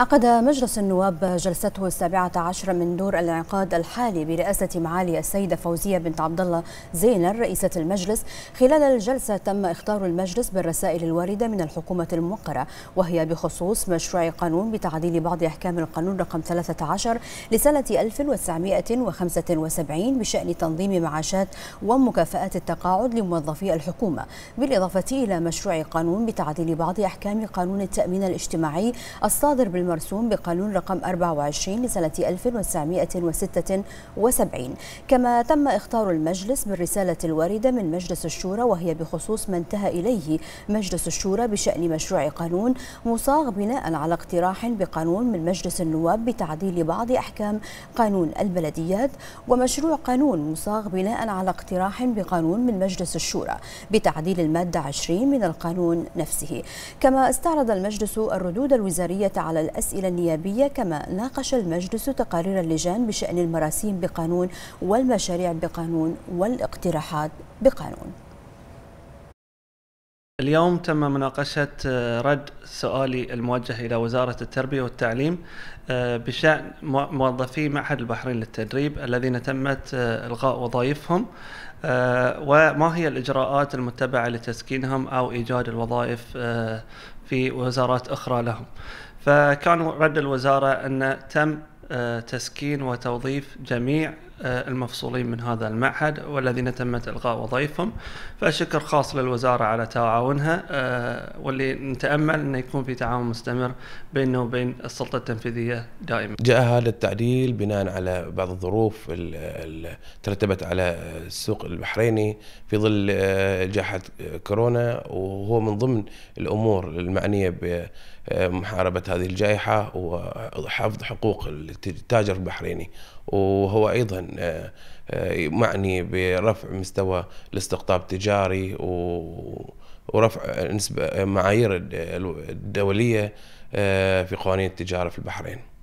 عقد مجلس النواب جلسته السابعة عشر من دور الانعقاد الحالي برئاسة معالي السيدة فوزية بنت عبد الله زينر رئيسة المجلس خلال الجلسة تم اختار المجلس بالرسائل الواردة من الحكومة الموقرة وهي بخصوص مشروع قانون بتعديل بعض أحكام القانون رقم 13 لسنة 1975 بشأن تنظيم معاشات ومكافآت التقاعد لموظفي الحكومة بالإضافة إلى مشروع قانون بتعديل بعض أحكام قانون التأمين الاجتماعي الصادر بالمجلس المرسوم بقانون رقم 24 لسنة 1976 كما تم اختار المجلس بالرسالة الواردة من مجلس الشورى وهي بخصوص ما انتهى إليه مجلس الشورى بشأن مشروع قانون مصاغ بناء على اقتراح بقانون من مجلس النواب بتعديل بعض أحكام قانون البلديات ومشروع قانون مصاغ بناء على اقتراح بقانون من مجلس الشورى بتعديل المادة 20 من القانون نفسه كما استعرض المجلس الردود الوزارية على الأسئلة النيابية كما ناقش المجلس تقارير اللجان بشأن المراسيم بقانون والمشاريع بقانون والاقتراحات بقانون اليوم تم مناقشة آه، رد سؤالي الموجه إلى وزارة التربية والتعليم آه، بشأن موظفي معهد البحرين للتدريب الذين تمت آه، إلغاء وظائفهم وما هي الإجراءات المتبعة لتسكينهم أو إيجاد الوظائف في وزارات أخرى لهم فكان رد الوزارة أن تم تسكين وتوظيف جميع آه، المفصولين من هذا المعهد والذين تمت إلغاء وظائفهم فشكر خاص للوزارة على تعاونها آه، واللي نتأمل أنه يكون في تعاون مستمر بيننا وبين السلطة التنفيذية دائما جاء هذا التعديل بناء على بعض الظروف اللي ترتبت على السوق البحريني في ظل آه، جائحة كورونا وهو من ضمن الأمور المعنية بمحاربة هذه الجائحة وحفظ حقوق التاجر البحريني وهو أيضا آه، آه، معني برفع مستوى الاستقطاب التجاري ورفع نسبة آه، معايير الدولية في قوانين التجارة في البحرين